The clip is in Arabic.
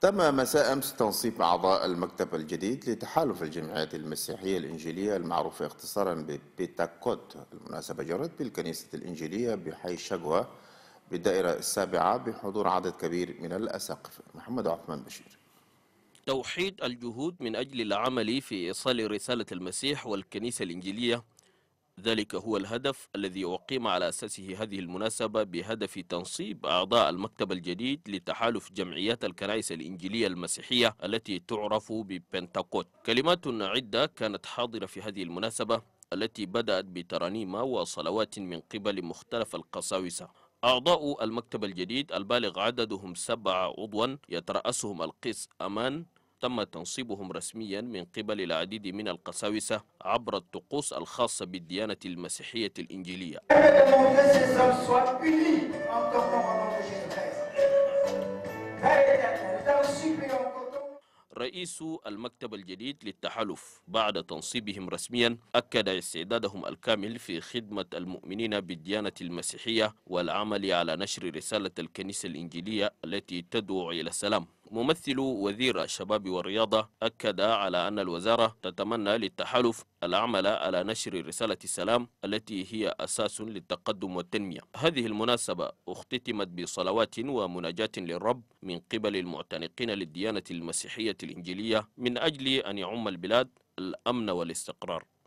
تم مساء أمس تنصيب أعضاء المكتب الجديد لتحالف الجمعيات المسيحية الإنجيلية المعروفة اختصارا ببيتاكوت المناسبة جرت بالكنيسة الإنجيلية بحي شقوة بالدائرة السابعة بحضور عدد كبير من الأساقفة محمد عثمان بشير توحيد الجهود من أجل العمل في إيصال رسالة المسيح والكنيسة الإنجيلية ذلك هو الهدف الذي أقيم على أساسه هذه المناسبة بهدف تنصيب أعضاء المكتب الجديد لتحالف جمعيات الكنائس الإنجيلية المسيحية التي تعرف ببنتاكوت كلمات عدة كانت حاضرة في هذه المناسبة التي بدأت بترانيم وصلوات من قبل مختلف القساوسة أعضاء المكتب الجديد البالغ عددهم سبعة عضوا يترأسهم القيس أمان تم تنصيبهم رسميا من قبل العديد من القساوسة عبر الطقوس الخاصة بالديانة المسيحية الإنجيلية رئيس المكتب الجديد للتحالف بعد تنصيبهم رسميا أكد استعدادهم الكامل في خدمة المؤمنين بالديانة المسيحية والعمل على نشر رسالة الكنيسة الإنجيلية التي تدعو إلى السلام ممثل وزير الشباب والرياضة أكد على أن الوزارة تتمنى للتحالف العمل على نشر رسالة السلام التي هي أساس للتقدم والتنمية هذه المناسبة اختتمت بصلوات ومناجاة للرب من قبل المعتنقين للديانة المسيحية الإنجيلية من أجل أن يعم البلاد الأمن والاستقرار